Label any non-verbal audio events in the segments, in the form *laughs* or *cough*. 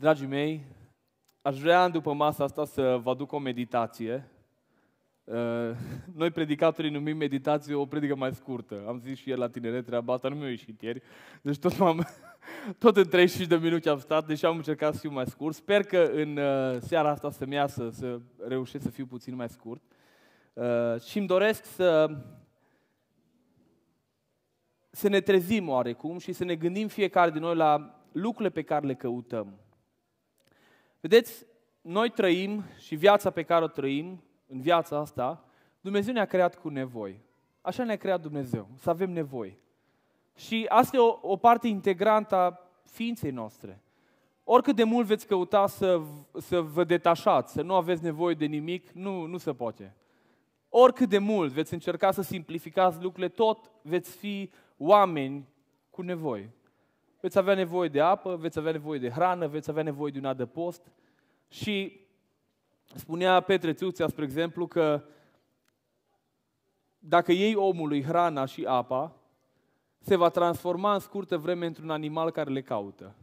Dragii mei, aș vrea după masa asta să vă aduc o meditație. Uh, noi predicatorii numim meditație o predică mai scurtă. Am zis și el la tineret treaba asta, nu mi-a ieșit ieri. Deci tot, am *laughs* tot în 35 de minute am stat, deși am încercat să fiu mai scurt. Sper că în uh, seara asta să-mi iasă, să reușesc să fiu puțin mai scurt. Uh, și îmi doresc să să ne trezim oarecum și să ne gândim fiecare din noi la lucrurile pe care le căutăm. Vedeți, noi trăim și viața pe care o trăim, în viața asta, Dumnezeu ne-a creat cu nevoi. Așa ne-a creat Dumnezeu, să avem nevoi. Și asta e o, o parte integrantă a ființei noastre. Oricât de mult veți căuta să, să vă detașați, să nu aveți nevoie de nimic, nu, nu se poate. Oricât de mult veți încerca să simplificați lucrurile, tot veți fi oameni cu nevoi veți avea nevoie de apă, veți avea nevoie de hrană, veți avea nevoie de un adăpost. Și spunea Petre Țuțea, spre exemplu, că dacă iei omului hrana și apa, se va transforma în scurtă vreme într-un animal care le caută.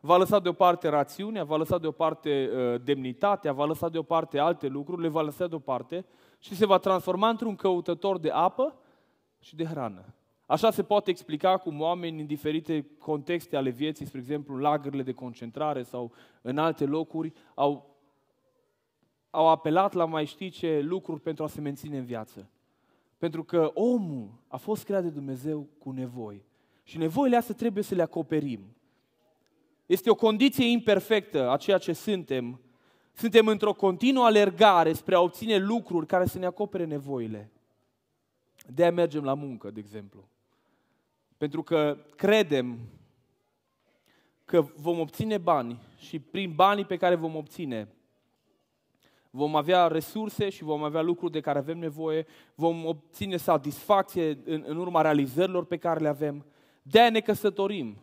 Va lăsa deoparte rațiunea, va lăsa deoparte ă, demnitatea, va lăsa deoparte alte lucruri, le va lăsa deoparte și se va transforma într-un căutător de apă și de hrană. Așa se poate explica cum oameni în diferite contexte ale vieții, spre exemplu în lagările de concentrare sau în alte locuri, au, au apelat la mai știi ce lucruri pentru a se menține în viață. Pentru că omul a fost creat de Dumnezeu cu nevoi. Și nevoile astea trebuie să le acoperim. Este o condiție imperfectă a ceea ce suntem. Suntem într-o continuă alergare spre a obține lucruri care să ne acopere nevoile. De a mergem la muncă, de exemplu. Pentru că credem că vom obține bani și prin banii pe care vom obține vom avea resurse și vom avea lucruri de care avem nevoie, vom obține satisfacție în, în urma realizărilor pe care le avem. de ne căsătorim,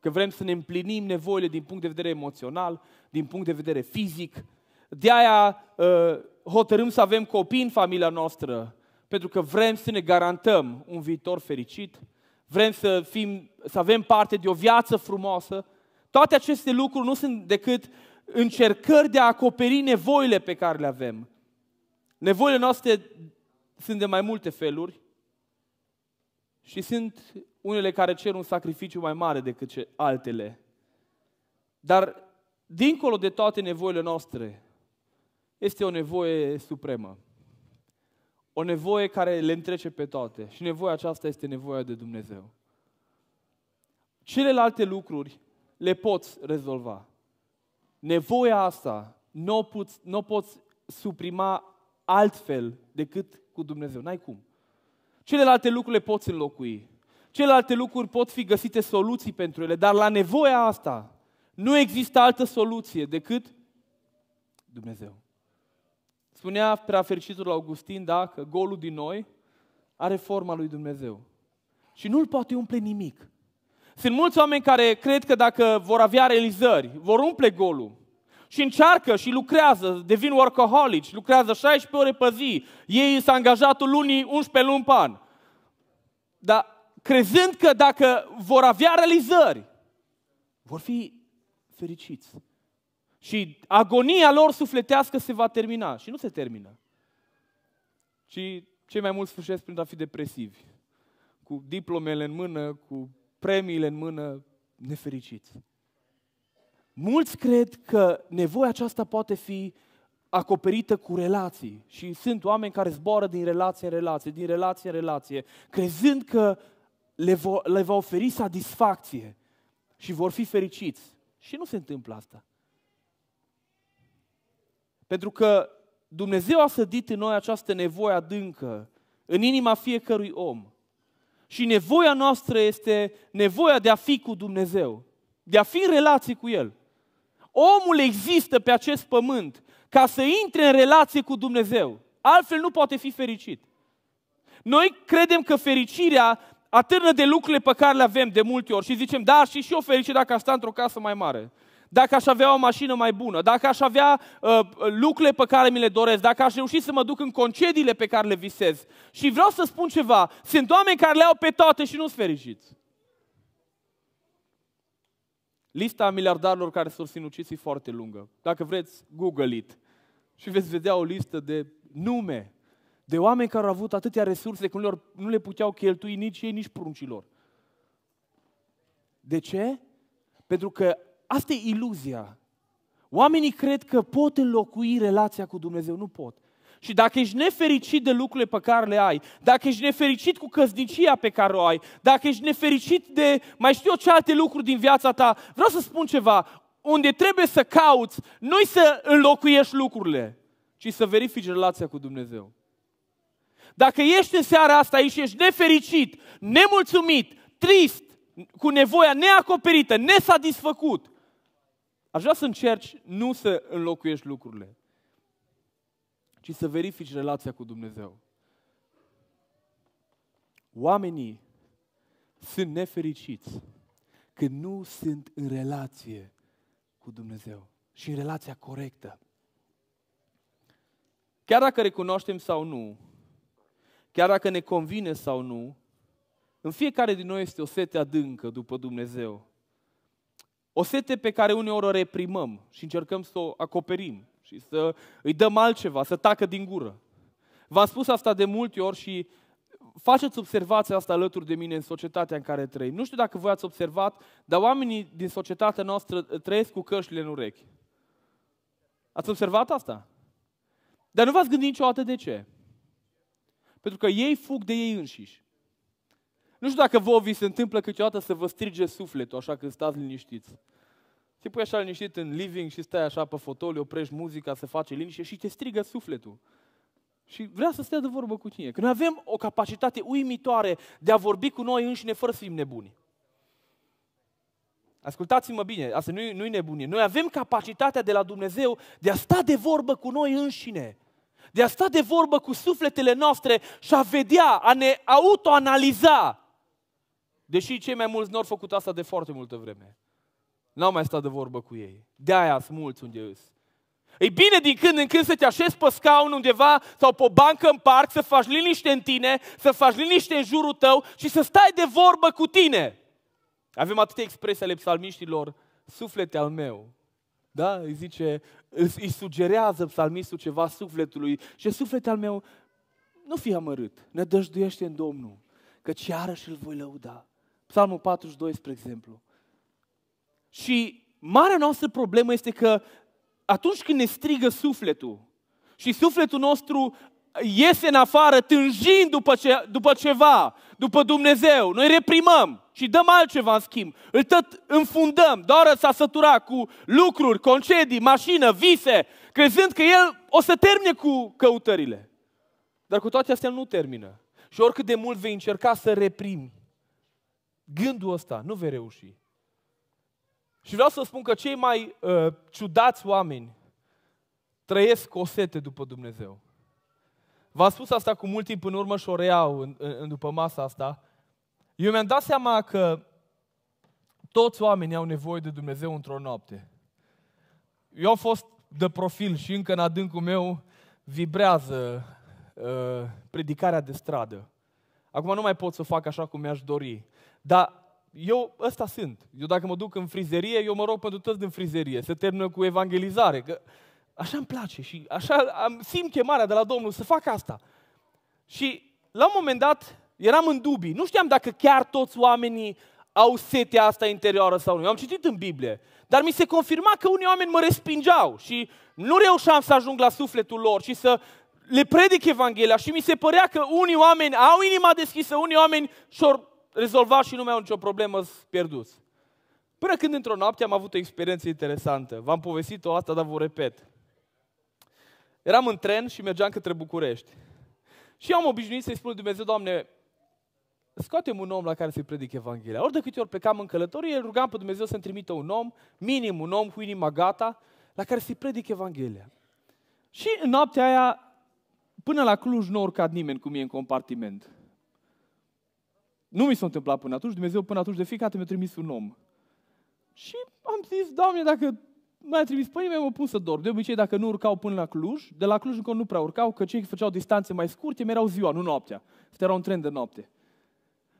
că vrem să ne împlinim nevoile din punct de vedere emoțional, din punct de vedere fizic. De-aia uh, hotărâm să avem copii în familia noastră, pentru că vrem să ne garantăm un viitor fericit vrem să, fim, să avem parte de o viață frumoasă, toate aceste lucruri nu sunt decât încercări de a acoperi nevoile pe care le avem. Nevoile noastre sunt de mai multe feluri și sunt unele care cer un sacrificiu mai mare decât altele. Dar, dincolo de toate nevoile noastre, este o nevoie supremă. O nevoie care le întrece pe toate. Și nevoia aceasta este nevoia de Dumnezeu. Celelalte lucruri le poți rezolva. Nevoia asta nu o poți, n-o poți suprima altfel decât cu Dumnezeu. N-ai cum. Celelalte lucruri le poți înlocui. Celelalte lucruri pot fi găsite soluții pentru ele, dar la nevoia asta nu există altă soluție decât Dumnezeu. Spunea prea fericitul Augustin, da, că golul din noi are forma lui Dumnezeu. Și nu-l poate umple nimic. Sunt mulți oameni care cred că dacă vor avea realizări, vor umple golul. Și încearcă și lucrează, devin workaholici, lucrează 16 ore pe zi. Ei s-au angajat lunii 11 luni pe an. Dar crezând că dacă vor avea realizări, vor fi fericiți. Și agonia lor sufletească se va termina. Și nu se termină. Ci cei mai mulți sfârșesc prin a fi depresivi. Cu diplomele în mână, cu premiile în mână, nefericiți. Mulți cred că nevoia aceasta poate fi acoperită cu relații și sunt oameni care zboară din relație în relație, din relație în relație, crezând că le, vo, le va oferi satisfacție și vor fi fericiți. Și nu se întâmplă asta. Pentru că Dumnezeu a sădit în noi această nevoie adâncă, în inima fiecărui om. Și nevoia noastră este nevoia de a fi cu Dumnezeu, de a fi în relație cu El. Omul există pe acest pământ ca să intre în relație cu Dumnezeu. Altfel nu poate fi fericit. Noi credem că fericirea atârnă de lucrurile pe care le avem de multe ori și zicem, da, și și eu fericit dacă aș sta într-o casă mai mare dacă aș avea o mașină mai bună, dacă aș avea uh, lucrurile pe care mi le doresc, dacă aș reuși să mă duc în concediile pe care le visez. Și vreau să spun ceva, sunt oameni care le au pe toate și nu sunt fericiți. Lista miliardarilor care s-au sinucis e foarte lungă. Dacă vreți, google it. Și veți vedea o listă de nume, de oameni care au avut atâtea resurse că nu le puteau cheltui nici ei, nici pruncilor. De ce? Pentru că Asta e iluzia. Oamenii cred că pot înlocui relația cu Dumnezeu. Nu pot. Și dacă ești nefericit de lucrurile pe care le ai, dacă ești nefericit cu căznicia pe care o ai, dacă ești nefericit de mai știu eu ce alte lucruri din viața ta, vreau să spun ceva. Unde trebuie să cauți, nu să înlocuiești lucrurile, ci să verifici relația cu Dumnezeu. Dacă ești în seara asta aici și ești nefericit, nemulțumit, trist, cu nevoia neacoperită, nesatisfăcut, Aș vrea să încerci nu să înlocuiești lucrurile, ci să verifici relația cu Dumnezeu. Oamenii sunt nefericiți când nu sunt în relație cu Dumnezeu și în relația corectă. Chiar dacă recunoaștem sau nu, chiar dacă ne convine sau nu, în fiecare din noi este o sete adâncă după Dumnezeu. O sete pe care uneori o reprimăm și încercăm să o acoperim și să îi dăm altceva, să tacă din gură. V-am spus asta de multe ori și faceți observația asta alături de mine în societatea în care trăim. Nu știu dacă voi ați observat, dar oamenii din societatea noastră trăiesc cu căștile în urechi. Ați observat asta? Dar nu v-ați gândit niciodată de ce. Pentru că ei fug de ei înșiși. Nu știu dacă vouă vi se întâmplă câteodată să vă strige sufletul, așa că stați liniștiți. Te pui așa liniștit în living și stai așa pe fotoliu, oprești muzica, se face liniște și te strigă sufletul. Și vrea să stea de vorbă cu tine. Că noi avem o capacitate uimitoare de a vorbi cu noi înșine fără să fim nebuni. Ascultați-mă bine, asta nu-i, nu-i nebunie. Noi avem capacitatea de la Dumnezeu de a sta de vorbă cu noi înșine. De a sta de vorbă cu sufletele noastre și a vedea, a ne autoanaliza Deși cei mai mulți nu au făcut asta de foarte multă vreme. N-au mai stat de vorbă cu ei. De-aia sunt mulți unde îs. E bine din când în când să te așezi pe scaun undeva sau pe o bancă în parc, să faci liniște în tine, să faci liniște în jurul tău și să stai de vorbă cu tine. Avem atâtea expresii ale psalmiștilor, suflete al meu. Da? Îi zice, îi sugerează psalmistul ceva sufletului și suflete al meu, nu fi amărât, dăjduiește în Domnul, căci iarăși îl voi lăuda. Psalmul 42, spre exemplu. Și marea noastră problemă este că atunci când ne strigă sufletul și sufletul nostru iese în afară tânjind după, ce, după ceva, după Dumnezeu, noi reprimăm și dăm altceva în schimb. Îl tot înfundăm, doar s-a săturat cu lucruri, concedii, mașină, vise, crezând că el o să termine cu căutările. Dar cu toate astea nu termină. Și oricât de mult vei încerca să reprimi, gândul ăsta, nu vei reuși. Și vreau să spun că cei mai uh, ciudați oameni trăiesc o sete după Dumnezeu. V-am spus asta cu mult timp în urmă și o reiau în, în, în după masa asta. Eu mi-am dat seama că toți oamenii au nevoie de Dumnezeu într-o noapte. Eu am fost de profil și încă în adâncul meu vibrează uh, predicarea de stradă. Acum nu mai pot să fac așa cum mi-aș dori. Dar eu ăsta sunt. Eu dacă mă duc în frizerie, eu mă rog pentru toți din frizerie. Să termină cu evangelizare. Că așa îmi place și așa am, simt chemarea de la Domnul să fac asta. Și la un moment dat eram în dubii. Nu știam dacă chiar toți oamenii au setea asta interioară sau nu. Eu am citit în Biblie. Dar mi se confirma că unii oameni mă respingeau și nu reușeam să ajung la sufletul lor și să le predic Evanghelia și mi se părea că unii oameni au inima deschisă, unii oameni și-au rezolvat și nu mai au nicio problemă, pierdut. Până când într-o noapte am avut o experiență interesantă. V-am povestit-o asta, dar vă repet. Eram în tren și mergeam către București. Și am obișnuit să-i spun Dumnezeu, Doamne, scoatem un om la care să-i predic Evanghelia. Ori de câte ori plecam în călătorie, îl rugam pe Dumnezeu să-mi trimită un om, minim un om cu inima gata, la care să-i predic Evanghelia. Și în noaptea aia, până la Cluj, nu a urcat nimeni cu mine în compartiment. Nu mi s-a întâmplat până atunci, Dumnezeu până atunci de fiecare mi-a trimis un om. Și am zis, Doamne, dacă mai a trimis pe nimeni, mă pun să dorm. De obicei, dacă nu urcau până la Cluj, de la Cluj încă nu prea urcau, că cei care făceau distanțe mai scurte Mereau ziua, nu noaptea. Asta era un tren de noapte.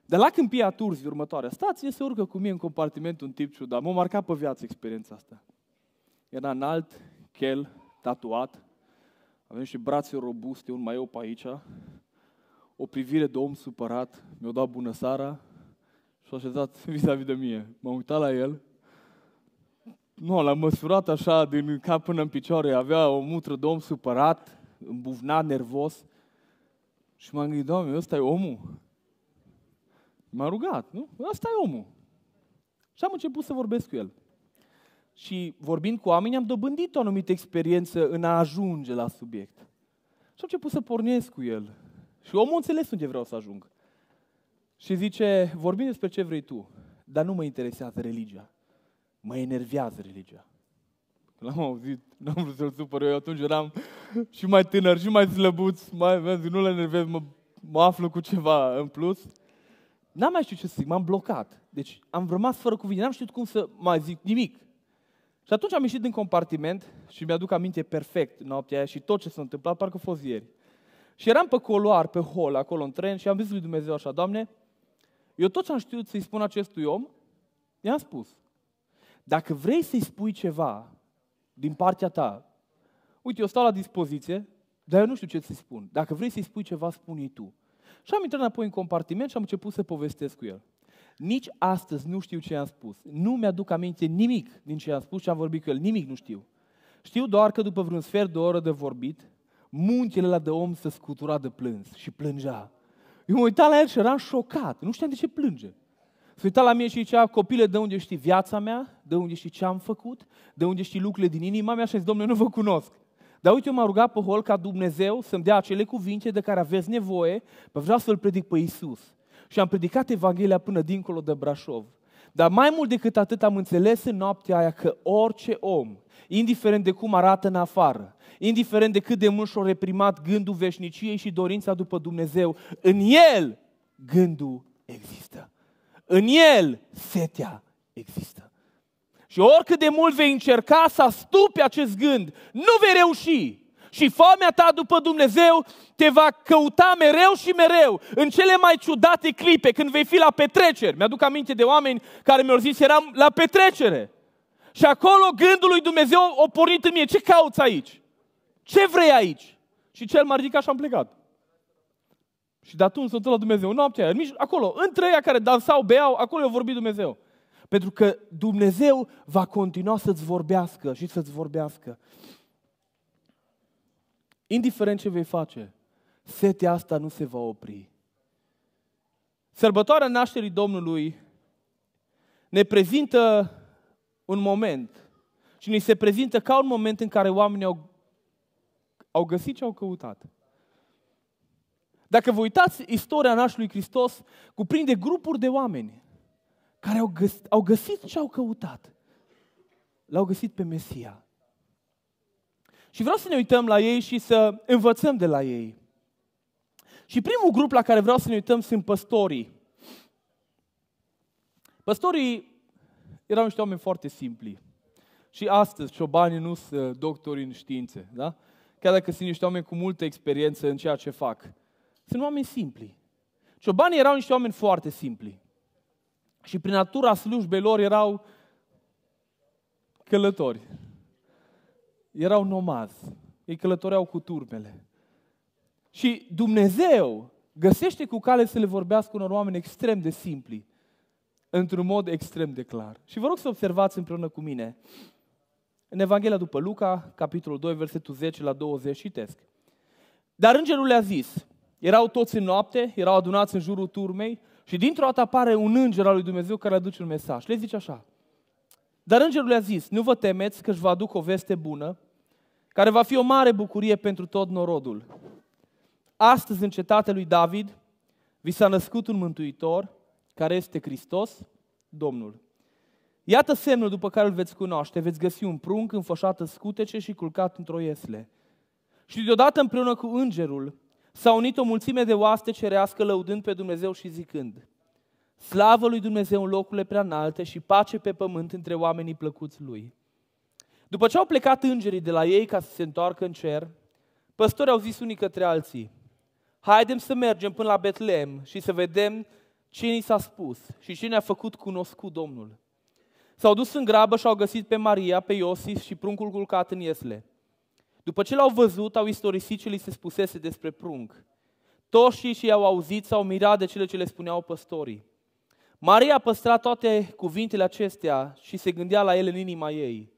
De la Câmpia Turzi, următoarea stație, se urcă cu mine în compartiment un tip ciudat. M-a marcat pe viață experiența asta. Era înalt, chel, tatuat, avem și brațe robuste, un maiop aici, o privire de om supărat, mi-a dat bună seara și a așezat *laughs* vis-a-vis de mie. M-am uitat la el, nu, l-am măsurat așa din cap până în picioare, avea o mutră de om supărat, îmbuvnat, nervos și m-am gândit, Doamne, ăsta e omul? M-a rugat, nu? Ăsta e omul. Și am început să vorbesc cu el. Și vorbind cu oameni, am dobândit o anumită experiență în a ajunge la subiect. Și am început să pornesc cu el, și omul înțeles unde vreau să ajung. Și zice, vorbim despre ce vrei tu, dar nu mă interesează religia. Mă enervează religia. L-am auzit, n-am vrut să-l supăr, eu atunci eram și mai tânăr, și mai slăbuț, mai, zic, nu le enervez, mă, mă aflu cu ceva în plus. N-am mai știut ce să zic, m-am blocat. Deci am rămas fără cuvinte, n-am știut cum să mai zic nimic. Și atunci am ieșit din compartiment și mi-aduc aminte perfect noaptea aia și tot ce s-a întâmplat, parcă a fost ieri. Și eram pe coloar, pe hol, acolo în tren și am zis lui Dumnezeu așa, Doamne, eu tot ce am știut să-i spun acestui om, i-am spus. Dacă vrei să-i spui ceva din partea ta, uite, eu stau la dispoziție, dar eu nu știu ce să-i spun. Dacă vrei să-i spui ceva, spune-i tu. Și am intrat înapoi în compartiment și am început să povestesc cu el. Nici astăzi nu știu ce i-am spus. Nu mi-aduc aminte nimic din ce i-am spus și am vorbit cu el. Nimic nu știu. Știu doar că după vreun sfert de oră de vorbit, muncile la de om se scutura de plâns și plângea. Eu mă uitam la el și eram șocat. Nu știam de ce plânge. Se uita la mine și zicea, copile, de unde știi viața mea? De unde știi ce am făcut? De unde știi lucrurile din inima mea? Și zis, Domnule, nu vă cunosc. Dar uite, m-a rugat pe hol ca Dumnezeu să-mi dea acele cuvinte de care aveți nevoie, pe vreau să-L predic pe Iisus. Și am predicat Evanghelia până dincolo de Brașov. Dar mai mult decât atât am înțeles în noaptea aia că orice om indiferent de cum arată în afară, indiferent de cât de mult și o reprimat gândul veșniciei și dorința după Dumnezeu, în el gândul există. În el setea există. Și oricât de mult vei încerca să astupi acest gând, nu vei reuși. Și foamea ta după Dumnezeu te va căuta mereu și mereu, în cele mai ciudate clipe, când vei fi la petreceri. Mi-aduc aminte de oameni care mi-au zis, eram la petrecere. Și acolo gândul lui Dumnezeu o pornit în mie. Ce cauți aici? Ce vrei aici? Și cel m-a ridicat și am plecat. Și de atunci sunt la Dumnezeu. Noaptea aia, acolo, între ei care dansau, beau, acolo eu vorbit Dumnezeu. Pentru că Dumnezeu va continua să-ți vorbească și să-ți vorbească. Indiferent ce vei face, setea asta nu se va opri. Sărbătoarea nașterii Domnului ne prezintă un moment. Și ni se prezintă ca un moment în care oamenii au, au găsit ce au căutat. Dacă vă uitați, istoria nașului Hristos cuprinde grupuri de oameni care au, găs- au găsit ce au căutat. L-au găsit pe Mesia. Și vreau să ne uităm la ei și să învățăm de la ei. Și primul grup la care vreau să ne uităm sunt păstorii. Păstorii erau niște oameni foarte simpli. Și astăzi ciobanii nu sunt uh, doctori în științe, da? Chiar dacă sunt niște oameni cu multă experiență în ceea ce fac. Sunt oameni simpli. Ciobanii erau niște oameni foarte simpli. Și prin natura slujbei lor erau călători. Erau nomazi. Ei călătoreau cu turmele. Și Dumnezeu găsește cu cale să le vorbească unor oameni extrem de simpli într-un mod extrem de clar. Și vă rog să observați împreună cu mine. În Evanghelia după Luca, capitolul 2, versetul 10 la 20, citesc. Dar îngerul le-a zis, erau toți în noapte, erau adunați în jurul turmei și dintr-o dată apare un înger al lui Dumnezeu care aduce un mesaj. Le zice așa, dar îngerul le-a zis, nu vă temeți că își vă aduc o veste bună, care va fi o mare bucurie pentru tot norodul. Astăzi, în cetatea lui David, vi s-a născut un mântuitor, care este Hristos, Domnul. Iată semnul după care îl veți cunoaște. Veți găsi un prunc înfășat în scutece și culcat într-o iesle. Și deodată împreună cu îngerul s-a unit o mulțime de oaste cerească lăudând pe Dumnezeu și zicând Slavă lui Dumnezeu în locurile prea înalte și pace pe pământ între oamenii plăcuți lui. După ce au plecat îngerii de la ei ca să se întoarcă în cer, păstorii au zis unii către alții, Haidem să mergem până la Betlehem și să vedem ce ni s-a spus și ce ne-a făcut cunoscut Domnul. S-au dus în grabă și au găsit pe Maria, pe Iosif și pruncul culcat în iesle. După ce l-au văzut, au istorisit ce li se spusese despre prunc. Toșii și i-au auzit, s-au mirat de cele ce le spuneau păstorii. Maria a păstrat toate cuvintele acestea și se gândea la ele în inima ei.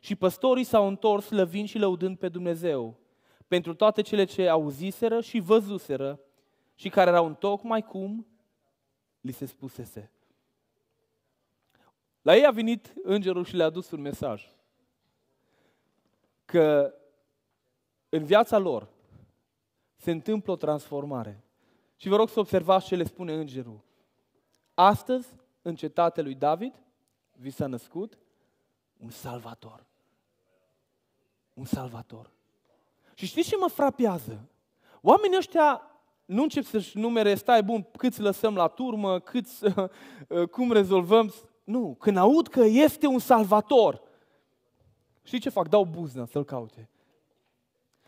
Și păstorii s-au întors lăvind și lăudând pe Dumnezeu pentru toate cele ce auziseră și văzuseră și care erau întocmai cum li se spusese. La ei a venit îngerul și le-a dus un mesaj. Că în viața lor se întâmplă o transformare. Și vă rog să observați ce le spune îngerul. Astăzi, în cetatea lui David, vi s-a născut un salvator. Un salvator. Și știți ce mă frapează? Oamenii ăștia nu încep să-și numere, stai bun, câți lăsăm la turmă, câți, *laughs* uh, cum rezolvăm. Nu, când aud că este un salvator, știi ce fac? Dau buzna să-l caute.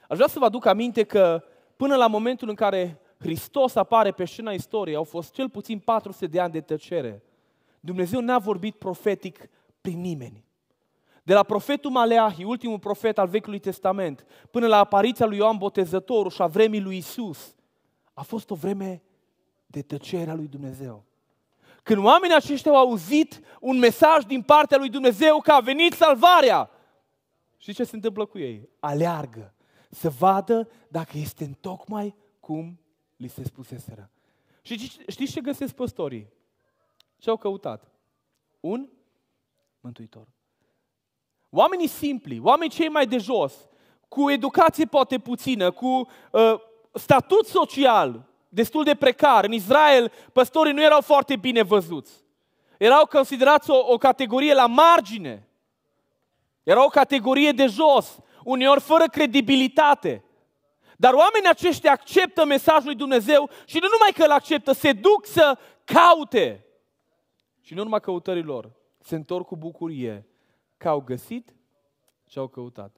Aș vrea să vă aduc aminte că până la momentul în care Hristos apare pe scena istoriei, au fost cel puțin 400 de ani de tăcere. Dumnezeu n-a vorbit profetic prin nimeni. De la profetul Maleahi, ultimul profet al Vechiului Testament, până la apariția lui Ioan Botezătorul și a vremii lui Isus, a fost o vreme de tăcerea lui Dumnezeu. Când oamenii aceștia au auzit un mesaj din partea lui Dumnezeu că a venit salvarea, și ce se întâmplă cu ei? Aleargă să vadă dacă este în tocmai cum li se spuseseră. Și știți ce găsesc păstorii? Ce au căutat? Un mântuitor. Oamenii simpli, oamenii cei mai de jos, cu educație poate puțină, cu uh, statut social destul de precar. În Israel, păstorii nu erau foarte bine văzuți. Erau considerați o, o categorie la margine. Era o categorie de jos, uneori fără credibilitate. Dar oamenii aceștia acceptă mesajul lui Dumnezeu și nu numai că îl acceptă, se duc să caute. Și în urma căutărilor se întorc cu bucurie că au găsit ce au căutat.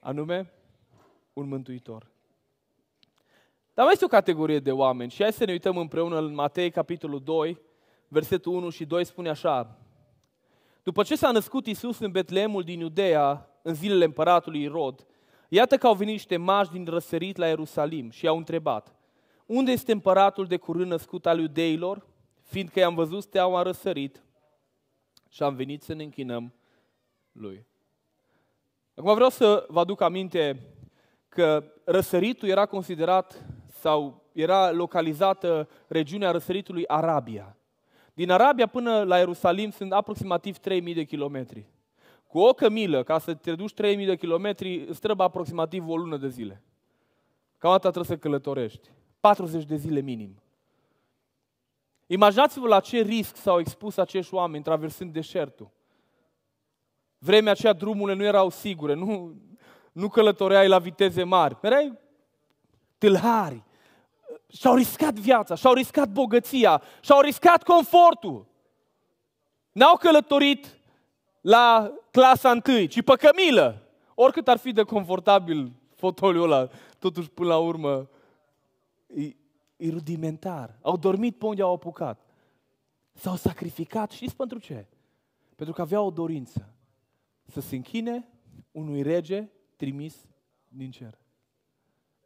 Anume, un mântuitor. Dar mai este o categorie de oameni și hai să ne uităm împreună în Matei, capitolul 2, versetul 1 și 2 spune așa. După ce s-a născut Isus în Betlemul din Iudea, în zilele împăratului Irod, iată că au venit niște mași din răsărit la Ierusalim și i-au întrebat, unde este împăratul de curând născut al iudeilor? Fiindcă i-am văzut steaua răsărit și am venit să ne închinăm lui. Acum vreau să vă aduc aminte că răsăritul era considerat sau era localizată regiunea răsăritului Arabia. Din Arabia până la Ierusalim sunt aproximativ 3.000 de kilometri. Cu o cămilă, ca să te duci 3.000 de kilometri, străbă aproximativ o lună de zile. Cam atât trebuie să călătorești. 40 de zile minim. Imaginați-vă la ce risc s-au expus acești oameni traversând deșertul. Vremea aceea drumurile nu erau sigure, nu, nu călătoreai la viteze mari, erai tâlhari și-au riscat viața, și-au riscat bogăția, și-au riscat confortul. N-au călătorit la clasa întâi, ci pe cămilă. Oricât ar fi de confortabil fotoliul ăla, totuși până la urmă e, e rudimentar. Au dormit pe unde au apucat. S-au sacrificat, știți pentru ce? Pentru că aveau o dorință să se închine unui rege trimis din cer.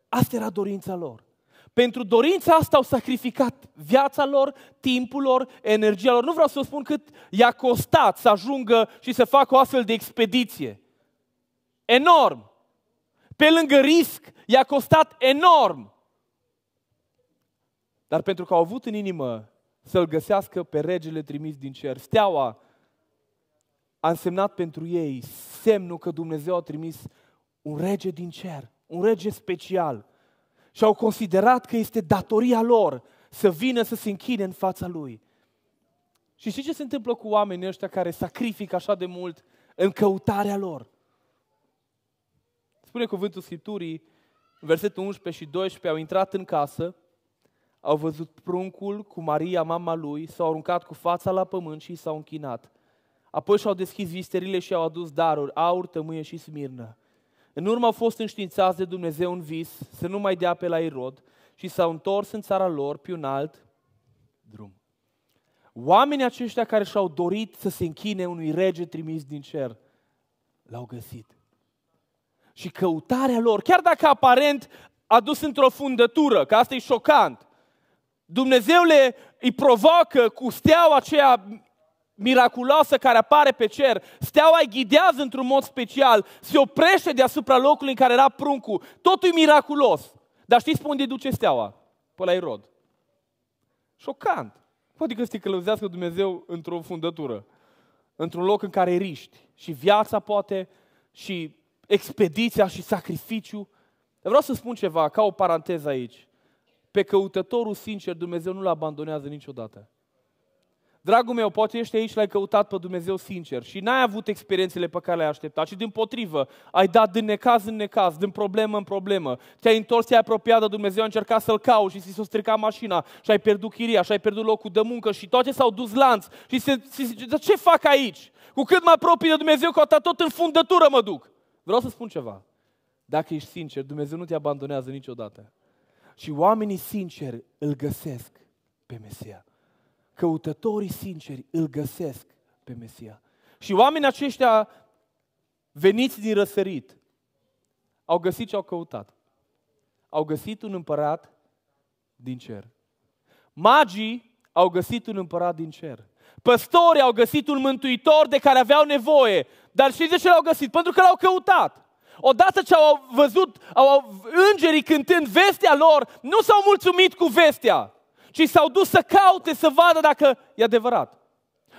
Asta era dorința lor. Pentru dorința asta au sacrificat viața lor, timpul lor, energia lor. Nu vreau să vă spun cât i-a costat să ajungă și să facă o astfel de expediție. Enorm! Pe lângă risc, i-a costat enorm! Dar pentru că au avut în inimă să-l găsească pe regele trimis din cer, steaua a însemnat pentru ei semnul că Dumnezeu a trimis un rege din cer, un rege special – și au considerat că este datoria lor să vină să se închine în fața lui. Și știi ce se întâmplă cu oamenii ăștia care sacrifică așa de mult în căutarea lor? Spune cuvântul Scripturii, în versetul 11 și 12, au intrat în casă, au văzut pruncul cu Maria, mama lui, s-au aruncat cu fața la pământ și s-au închinat. Apoi și-au deschis visterile și au adus daruri, aur, tămâie și smirnă. În urmă au fost înștiințați de Dumnezeu în vis să nu mai dea pe la Irod și s-au întors în țara lor pe un alt drum. Oamenii aceștia care și-au dorit să se închine unui rege trimis din cer, l-au găsit. Și căutarea lor, chiar dacă aparent a dus într-o fundătură, că asta e șocant, Dumnezeu le, îi provoacă cu steaua aceea miraculoasă care apare pe cer, steaua îi ghidează într-un mod special, se oprește deasupra locului în care era pruncul. Totul e miraculos. Dar știți pe unde duce steaua? Pe la Irod. Șocant. Poate că să călăuzească Dumnezeu într-o fundătură, într-un loc în care riști și viața poate și expediția și sacrificiu. Vreau să spun ceva, ca o paranteză aici. Pe căutătorul sincer Dumnezeu nu-l abandonează niciodată. Dragul meu, poate ești aici, l-ai căutat pe Dumnezeu sincer și n-ai avut experiențele pe care le-ai așteptat, ci din potrivă, ai dat din necaz în necaz, din problemă în problemă. Te-ai întors, te-ai apropiat de Dumnezeu, ai încercat să-L cauți și ți s-a stricat mașina și ai pierdut chiria și ai pierdut locul de muncă și toate s-au dus lanț și se, se, se dar ce fac aici? Cu cât mă apropii de Dumnezeu, cu atât tot în fundătură mă duc. Vreau să spun ceva. Dacă ești sincer, Dumnezeu nu te abandonează niciodată. Și oamenii sinceri îl găsesc pe Mesia căutătorii sinceri îl găsesc pe Mesia. Și oamenii aceștia veniți din răsărit au găsit ce au căutat. Au găsit un împărat din cer. Magii au găsit un împărat din cer. Păstorii au găsit un mântuitor de care aveau nevoie. Dar știți de ce l-au găsit? Pentru că l-au căutat. Odată ce au văzut au, îngerii cântând vestea lor, nu s-au mulțumit cu vestea, ci s-au dus să caute, să vadă dacă e adevărat.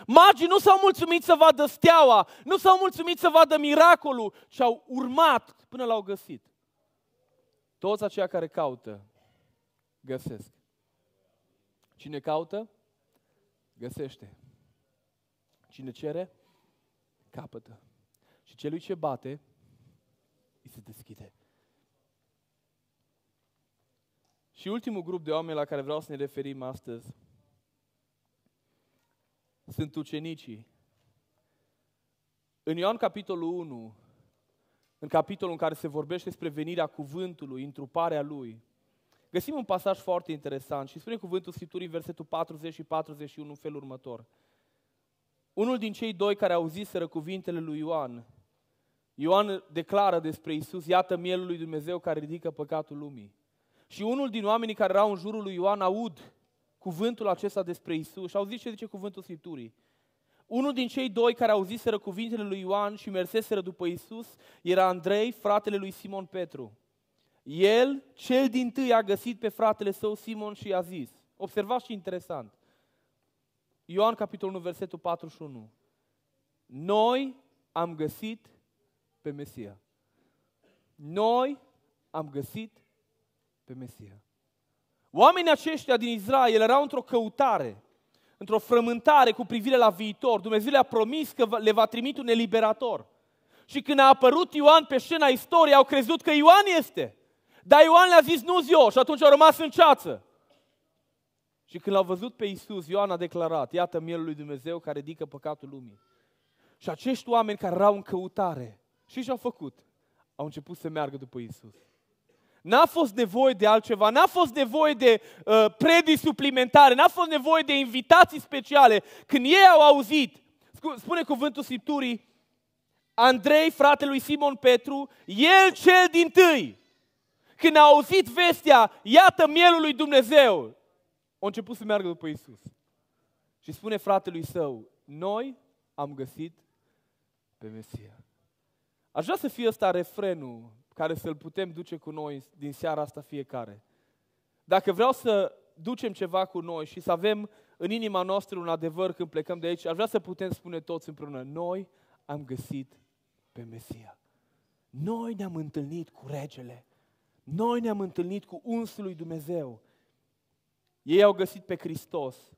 Magii nu s-au mulțumit să vadă steaua, nu s-au mulțumit să vadă miracolul, ci au urmat până l-au găsit. Toți aceia care caută, găsesc. Cine caută, găsește. Cine cere, capătă. Și celui ce bate, îi se deschide. Și ultimul grup de oameni la care vreau să ne referim astăzi sunt ucenicii. În Ioan capitolul 1, în capitolul în care se vorbește despre venirea cuvântului, întruparea lui, găsim un pasaj foarte interesant și spune cuvântul Scripturii versetul 40 și 41 în felul următor. Unul din cei doi care au zis cuvintele lui Ioan, Ioan declară despre Isus, iată mielul lui Dumnezeu care ridică păcatul lumii. Și unul din oamenii care erau în jurul lui Ioan aud cuvântul acesta despre Isus și zis ce zice cuvântul Scripturii. Unul din cei doi care auziseră cuvintele lui Ioan și merseseră după Isus era Andrei, fratele lui Simon Petru. El, cel din tâi, a găsit pe fratele său Simon și i-a zis. Observați și interesant. Ioan, capitolul 1, versetul 41. Noi am găsit pe Mesia. Noi am găsit pe Mesia. Oamenii aceștia din Israel erau într-o căutare, într-o frământare cu privire la viitor. Dumnezeu le-a promis că le va trimite un eliberator. Și când a apărut Ioan pe scena istoriei, au crezut că Ioan este. Dar Ioan le-a zis, nu eu, și atunci au rămas în ceață. Și când l-au văzut pe Isus, Ioan a declarat, iată mielul lui Dumnezeu care ridică păcatul lumii. Și acești oameni care erau în căutare, și ce-au făcut? Au început să meargă după Isus. N-a fost nevoie de altceva, n-a fost nevoie de uh, predii suplimentare, n-a fost nevoie de invitații speciale. Când ei au auzit, spune cuvântul Scripturii, Andrei, fratele lui Simon Petru, el cel din tâi, când a auzit vestea, iată mielul lui Dumnezeu, a început să meargă după Isus. Și spune fratelui său, noi am găsit pe Mesia. Aș vrea să fie ăsta refrenul care să-l putem duce cu noi din seara asta fiecare. Dacă vreau să ducem ceva cu noi și să avem în inima noastră un adevăr când plecăm de aici, aș vrea să putem spune toți împreună, noi am găsit pe Mesia. Noi ne-am întâlnit cu regele. Noi ne-am întâlnit cu unsul lui Dumnezeu. Ei au găsit pe Hristos,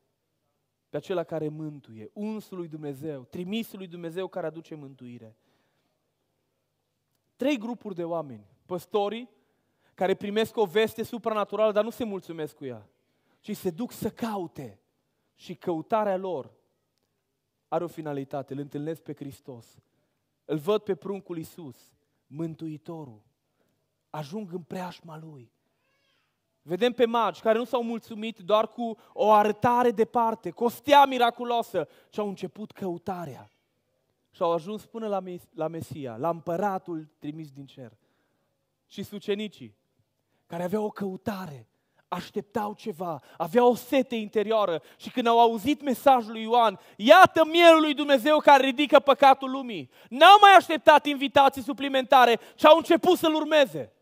pe acela care mântuie, unsul lui Dumnezeu, trimisul lui Dumnezeu care aduce mântuire trei grupuri de oameni. Păstorii, care primesc o veste supranaturală, dar nu se mulțumesc cu ea, ci se duc să caute. Și căutarea lor are o finalitate. Îl întâlnesc pe Hristos. Îl văd pe pruncul Iisus, Mântuitorul. Ajung în preașma Lui. Vedem pe magi care nu s-au mulțumit doar cu o arătare departe, cu o stea miraculoasă, ci au început căutarea și au ajuns până la, Mes- la Mesia, la împăratul trimis din cer. Și sucenicii, care aveau o căutare, așteptau ceva, aveau o sete interioară și când au auzit mesajul lui Ioan, iată mielul lui Dumnezeu care ridică păcatul lumii. N-au mai așteptat invitații suplimentare, ci au început să-L urmeze.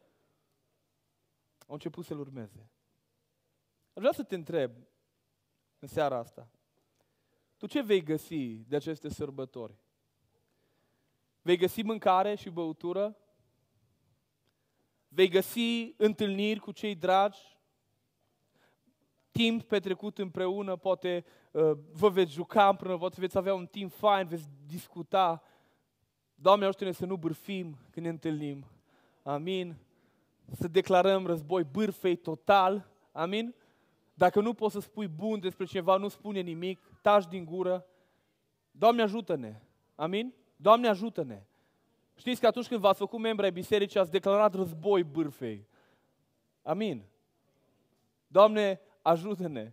Au început să-L urmeze. Aș vrea să te întreb în seara asta, tu ce vei găsi de aceste sărbători? Vei găsi mâncare și băutură? Vei găsi întâlniri cu cei dragi? Timp petrecut împreună, poate uh, vă veți juca împreună, poate veți avea un timp fain, veți discuta. Doamne, ajută-ne să nu bârfim când ne întâlnim. Amin. Să declarăm război bârfei total. Amin. Dacă nu poți să spui bun despre cineva, nu spune nimic, taci din gură. Doamne, ajută-ne. Amin. Doamne ajută-ne! Știți că atunci când v-ați făcut membri ai bisericii, ați declarat război bârfei. Amin. Doamne, ajută-ne!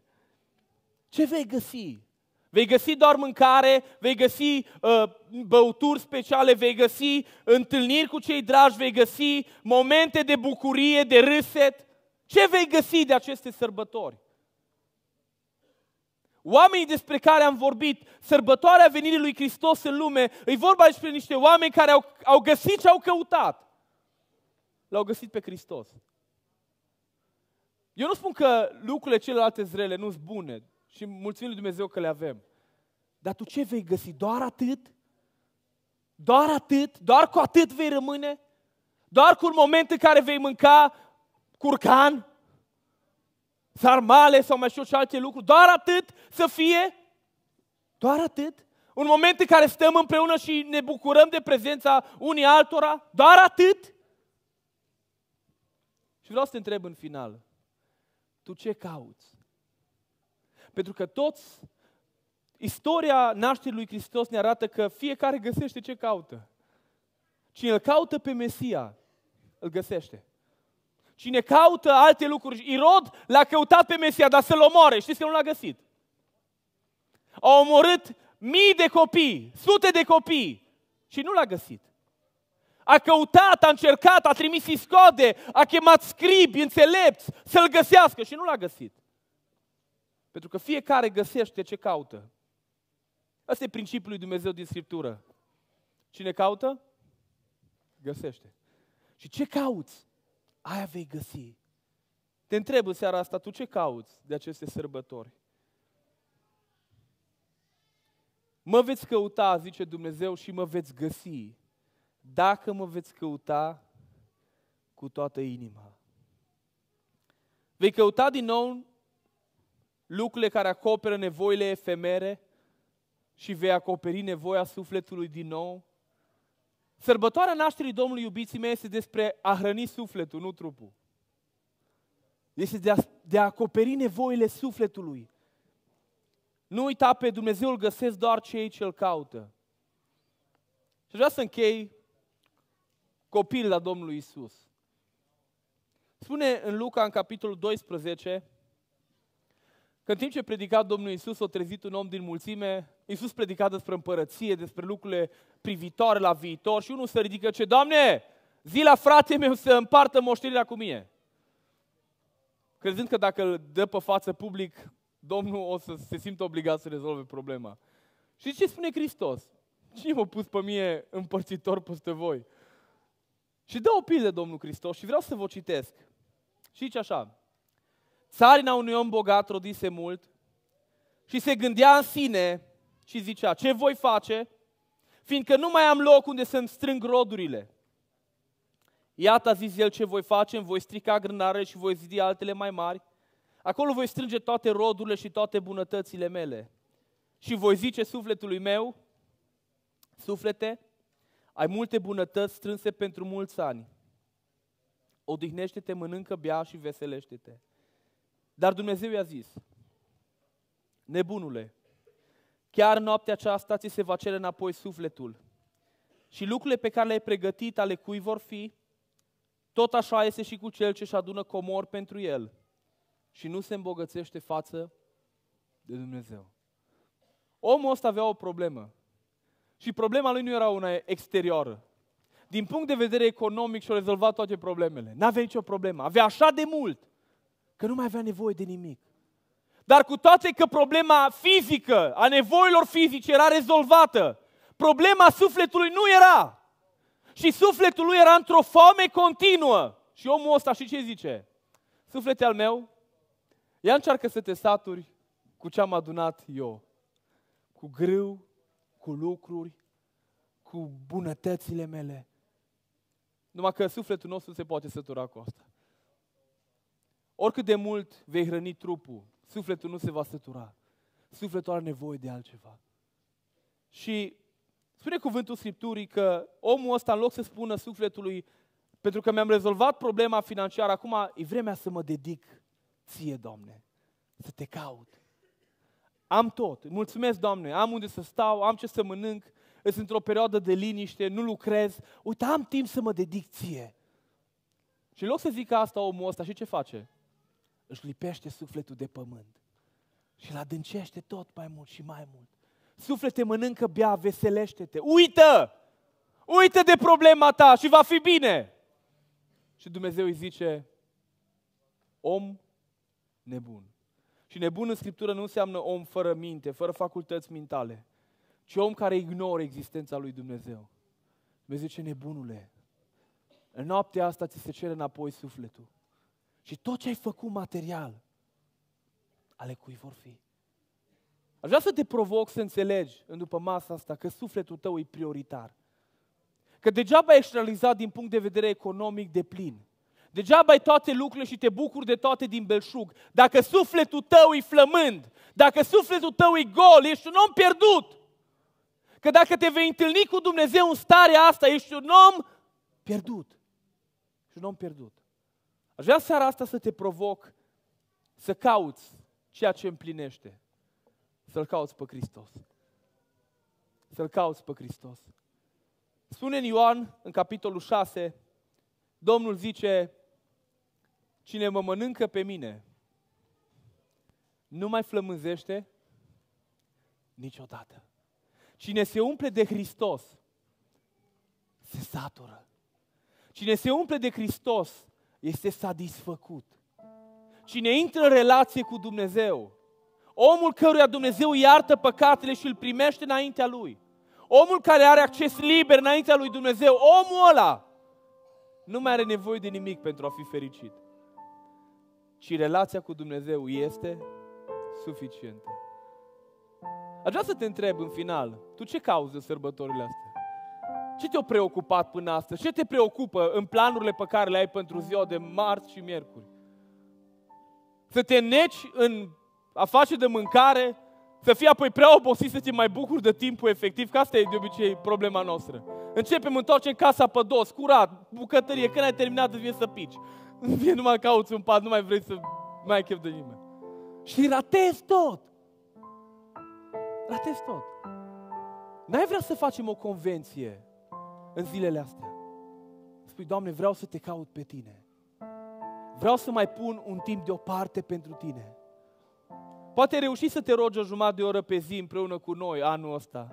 Ce vei găsi? Vei găsi doar mâncare, vei găsi uh, băuturi speciale, vei găsi întâlniri cu cei dragi, vei găsi momente de bucurie, de râset. Ce vei găsi de aceste sărbători? Oamenii despre care am vorbit, sărbătoarea venirii lui Hristos în lume, îi vorba despre niște oameni care au, au găsit ce au căutat. L-au găsit pe Hristos. Eu nu spun că lucrurile celelalte zrele nu sunt bune și mulțumim lui Dumnezeu că le avem. Dar tu ce vei găsi? Doar atât? Doar atât? Doar cu atât vei rămâne? Doar cu un moment în care vei mânca curcan? sarmale sau mai știu și alte lucruri, doar atât să fie, doar atât. Un moment în care stăm împreună și ne bucurăm de prezența unii altora, doar atât. Și vreau să te întreb în final, tu ce cauți? Pentru că toți, istoria nașterii lui Hristos ne arată că fiecare găsește ce caută. Cine îl caută pe Mesia, îl găsește. Cine caută alte lucruri, Irod l-a căutat pe Mesia, dar să-l omoare. Știți că nu l-a găsit. A omorât mii de copii, sute de copii și nu l-a găsit. A căutat, a încercat, a trimis iscode, a chemat scribi, înțelepți, să-l găsească și nu l-a găsit. Pentru că fiecare găsește ce caută. Asta e principiul lui Dumnezeu din Scriptură. Cine caută, găsește. Și ce cauți? aia vei găsi. Te întreb în seara asta, tu ce cauți de aceste sărbători? Mă veți căuta, zice Dumnezeu, și mă veți găsi, dacă mă veți căuta cu toată inima. Vei căuta din nou lucrurile care acoperă nevoile efemere și vei acoperi nevoia sufletului din nou Sărbătoarea nașterii Domnului, iubiții mei, este despre a hrăni sufletul, nu trupul. Este de a, de a acoperi nevoile sufletului. Nu uita pe Dumnezeu, îl găsesc doar cei ce îl caută. Și vreau să închei copil la Domnului Isus. Spune în Luca, în capitolul 12, că în timp ce predica Domnul Isus, o trezit un om din mulțime, Iisus predica despre împărăție, despre lucrurile privitoare la viitor și unul se ridică ce, Doamne, zi la frate meu să împartă moștenirea cu mine. Crezând că dacă îl dă pe față public, Domnul o să se simtă obligat să rezolve problema. Și ce spune Hristos? Cine m-a pus pe mine împărțitor peste voi? Și dă o pildă Domnul Hristos și vreau să vă citesc. Și zice așa, Țarina unui om bogat rodise mult și se gândea în sine, și zicea, ce voi face, fiindcă nu mai am loc unde să-mi strâng rodurile. Iată, a zis el, ce voi face, îmi voi strica grânarele și voi zidi altele mai mari. Acolo voi strânge toate rodurile și toate bunătățile mele. Și voi zice sufletului meu, suflete, ai multe bunătăți strânse pentru mulți ani. Odihnește-te, mănâncă, bea și veselește-te. Dar Dumnezeu i-a zis, nebunule, Chiar noaptea aceasta ți se va cere înapoi sufletul. Și lucrurile pe care le-ai pregătit ale cui vor fi, tot așa este și cu cel ce își adună comor pentru el și nu se îmbogățește față de Dumnezeu. Omul ăsta avea o problemă. Și problema lui nu era una exterioară. Din punct de vedere economic și-a rezolvat toate problemele. N-avea nicio problemă. Avea așa de mult că nu mai avea nevoie de nimic. Dar cu toate că problema fizică, a nevoilor fizice era rezolvată, problema sufletului nu era. Și sufletul lui era într-o foame continuă. Și omul ăsta și ce zice? Suflete al meu, ia încearcă să te saturi cu ce am adunat eu. Cu grâu, cu lucruri, cu bunătățile mele. Numai că sufletul nostru se poate sătura cu asta. Oricât de mult vei hrăni trupul, Sufletul nu se va sătura. Sufletul are nevoie de altceva. Și spune cuvântul Scripturii că omul ăsta, în loc să spună sufletului, pentru că mi-am rezolvat problema financiară, acum e vremea să mă dedic ție, Doamne, să te caut. Am tot. Mulțumesc, Doamne, am unde să stau, am ce să mănânc, sunt într-o perioadă de liniște, nu lucrez. Uite, am timp să mă dedic ție. Și în loc să zică asta omul ăsta, și ce face? își lipește sufletul de pământ și îl adâncește tot mai mult și mai mult. Suflete, mănâncă, bea, veselește-te. Uită! Uită de problema ta și va fi bine! Și Dumnezeu îi zice, om nebun. Și nebun în Scriptură nu înseamnă om fără minte, fără facultăți mentale, ci om care ignoră existența lui Dumnezeu. Dumnezeu zice, nebunule, în noaptea asta ți se cere înapoi sufletul. Și tot ce ai făcut material, ale cui vor fi? Aș vrea să te provoc să înțelegi în după masa asta că sufletul tău e prioritar. Că degeaba ești realizat din punct de vedere economic de plin. Degeaba ai toate lucrurile și te bucuri de toate din belșug. Dacă sufletul tău e flămând, dacă sufletul tău e gol, ești un om pierdut. Că dacă te vei întâlni cu Dumnezeu în starea asta, ești un om pierdut. Ești un om pierdut. Aș vrea seara asta să te provoc să cauți ceea ce împlinește. Să-L cauți pe Hristos. Să-L cauți pe Hristos. Spune în Ioan, în capitolul 6, Domnul zice, cine mă mănâncă pe mine, nu mai flămânzește niciodată. Cine se umple de Hristos, se satură. Cine se umple de Hristos, este satisfăcut. Cine intră în relație cu Dumnezeu, omul căruia Dumnezeu iartă păcatele și îl primește înaintea lui, omul care are acces liber înaintea lui Dumnezeu, omul ăla nu mai are nevoie de nimic pentru a fi fericit. Și relația cu Dumnezeu este suficientă. Aș vrea să te întreb în final, tu ce cauză sărbătorile astea? Ce te-a preocupat până astăzi? Ce te preocupă în planurile pe care le ai pentru ziua de marți și miercuri? Să te neci în a face de mâncare, să fii apoi prea obosit să te mai bucuri de timpul efectiv, că asta e de obicei problema noastră. Începem, întoarcem casa pe dos, curat, bucătărie, când ai terminat îți vine să pici. Îți vine numai cauți un pat, nu mai vrei să mai ai chef de nimeni. Și ratezi tot. Ratezi tot. N-ai vrea să facem o convenție în zilele astea. Spui, Doamne, vreau să te caut pe Tine. Vreau să mai pun un timp deoparte pentru Tine. Poate reuși să te rogi o jumătate de oră pe zi împreună cu noi anul ăsta.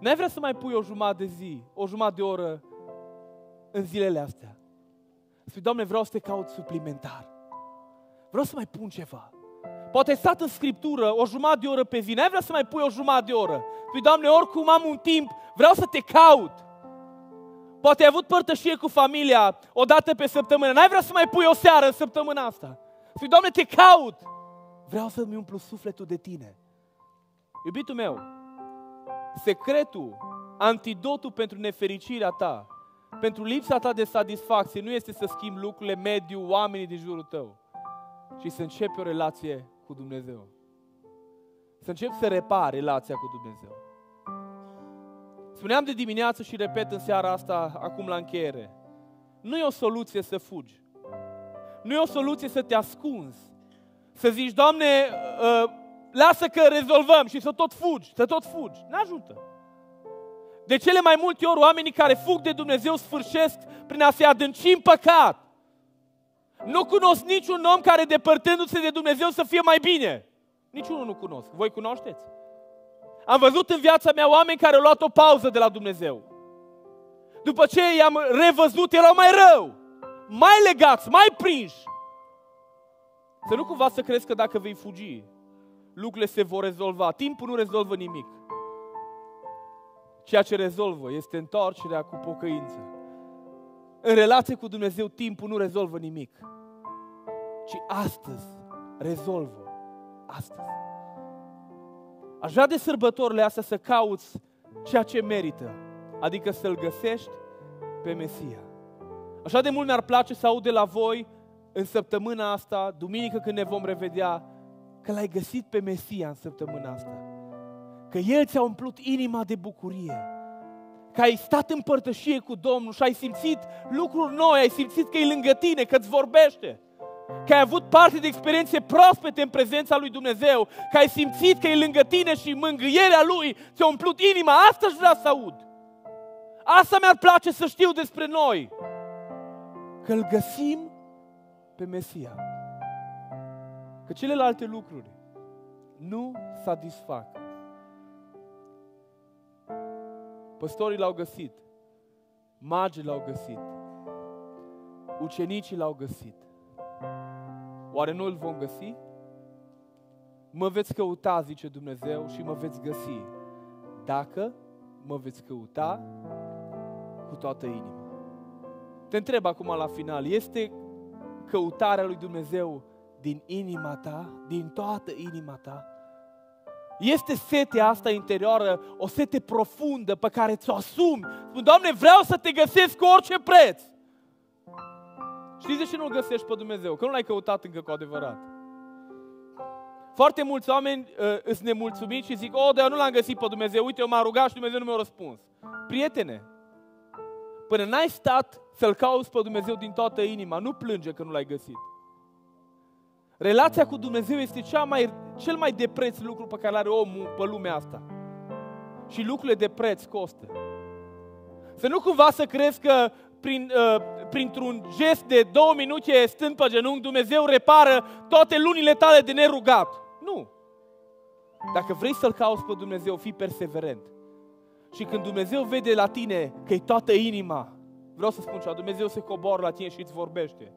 N-ai vrea să mai pui o jumătate de zi, o jumătate de oră în zilele astea. Spui, Doamne, vreau să te caut suplimentar. Vreau să mai pun ceva. Poate ai stat în Scriptură o jumătate de oră pe zi, n-ai vrea să mai pui o jumătate de oră. Spui, Doamne, oricum am un timp, vreau să te caut. Poate ai avut părtășie cu familia o dată pe săptămână. N-ai vrea să mai pui o seară în săptămâna asta. Spui, Doamne, te caut! Vreau să-mi umplu sufletul de Tine. Iubitul meu, secretul, antidotul pentru nefericirea ta, pentru lipsa ta de satisfacție, nu este să schimbi lucrurile, mediu, oamenii din jurul tău, ci să începi o relație cu Dumnezeu. Să începi să repari relația cu Dumnezeu. Spuneam de dimineață și repet în seara asta, acum la încheiere. Nu e o soluție să fugi. Nu e o soluție să te ascunzi. Să zici, Doamne, ă, lasă că rezolvăm și să tot fugi, să tot fugi. Nu ajută. De cele mai multe ori, oamenii care fug de Dumnezeu sfârșesc prin a se adânci în păcat. Nu cunosc niciun om care, depărtându-se de Dumnezeu, să fie mai bine. Niciunul nu cunosc. Voi cunoașteți? Am văzut în viața mea oameni care au luat o pauză de la Dumnezeu. După ce i-am revăzut, erau mai rău, mai legați, mai prinși. Să nu cumva să crezi că dacă vei fugi, lucrurile se vor rezolva. Timpul nu rezolvă nimic. Ceea ce rezolvă este întoarcerea cu pocăință. În relație cu Dumnezeu, timpul nu rezolvă nimic, ci astăzi rezolvă. Astăzi. Aș vrea de sărbătorile astea să cauți ceea ce merită, adică să-L găsești pe Mesia. Așa de mult mi-ar place să aud de la voi în săptămâna asta, duminică când ne vom revedea, că l-ai găsit pe Mesia în săptămâna asta. Că El ți-a umplut inima de bucurie. Că ai stat în părtășie cu Domnul și ai simțit lucruri noi, ai simțit că e lângă tine, că îți vorbește că ai avut parte de experiențe proaspete în prezența lui Dumnezeu, că ai simțit că e lângă tine și mângâierea lui ți-a umplut inima, asta își vrea să aud. Asta mi-ar place să știu despre noi, că îl găsim pe Mesia. Că celelalte lucruri nu satisfac. Păstorii l-au găsit, magii l-au găsit, ucenicii l-au găsit, Oare nu îl vom găsi? Mă veți căuta, zice Dumnezeu, și mă veți găsi, dacă mă veți căuta cu toată inima. Te întreb acum la final, este căutarea lui Dumnezeu din inima ta, din toată inima ta? Este setea asta interioară, o sete profundă pe care ți-o asumi. Spun, Doamne, vreau să te găsesc cu orice preț. Știi de ce nu-L găsești pe Dumnezeu? Că nu l-ai căutat încă cu adevărat. Foarte mulți oameni uh, îți nemulțumiți și zic, o, oh, dar eu nu l-am găsit pe Dumnezeu, uite, eu m-am rugat și Dumnezeu nu mi-a răspuns. Prietene, până n-ai stat să-L cauți pe Dumnezeu din toată inima, nu plânge că nu l-ai găsit. Relația cu Dumnezeu este cea mai, cel mai de preț lucru pe care l-are omul pe lumea asta. Și lucrurile de preț costă. Să nu cumva să crezi că prin uh, printr-un gest de două minute stând pe genunchi, Dumnezeu repară toate lunile tale de nerugat. Nu. Dacă vrei să-L cauți pe Dumnezeu, fii perseverent. Și când Dumnezeu vede la tine că e toată inima, vreau să spun ceva, Dumnezeu se coboară la tine și îți vorbește.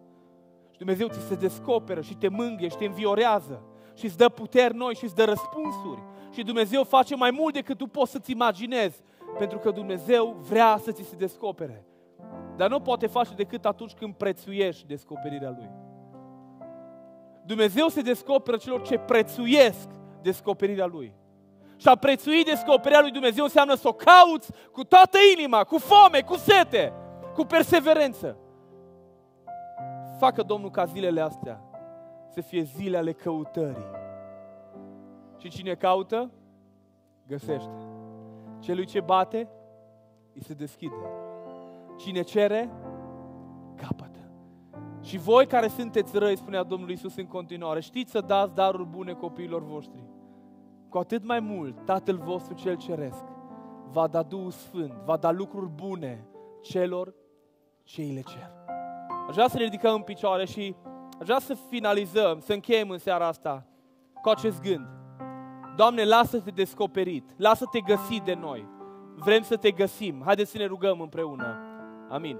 Și Dumnezeu ți se descoperă și te mângâie și te înviorează și îți dă puteri noi și îți dă răspunsuri. Și Dumnezeu face mai mult decât tu poți să-ți imaginezi, pentru că Dumnezeu vrea să ți se descopere. Dar nu poate face decât atunci când prețuiești descoperirea Lui. Dumnezeu se descoperă celor ce prețuiesc descoperirea Lui. Și a prețui descoperirea Lui Dumnezeu înseamnă să o cauți cu toată inima, cu foame, cu sete, cu perseverență. Facă Domnul ca zilele astea să fie zile ale căutării. Și cine caută, găsește. Celui ce bate, îi se deschide. Cine cere, capătă. Și voi care sunteți răi, spunea Domnul Isus în continuare, știți să dați daruri bune copiilor voștri. Cu atât mai mult, Tatăl vostru cel ceresc va da Duhul Sfânt, va da lucruri bune celor ce îi le cer. Aș vrea să ne ridicăm în picioare și aș vrea să finalizăm, să încheiem în seara asta cu acest gând. Doamne, lasă-te descoperit, lasă-te găsit de noi. Vrem să te găsim. Haideți să ne rugăm împreună. Amin.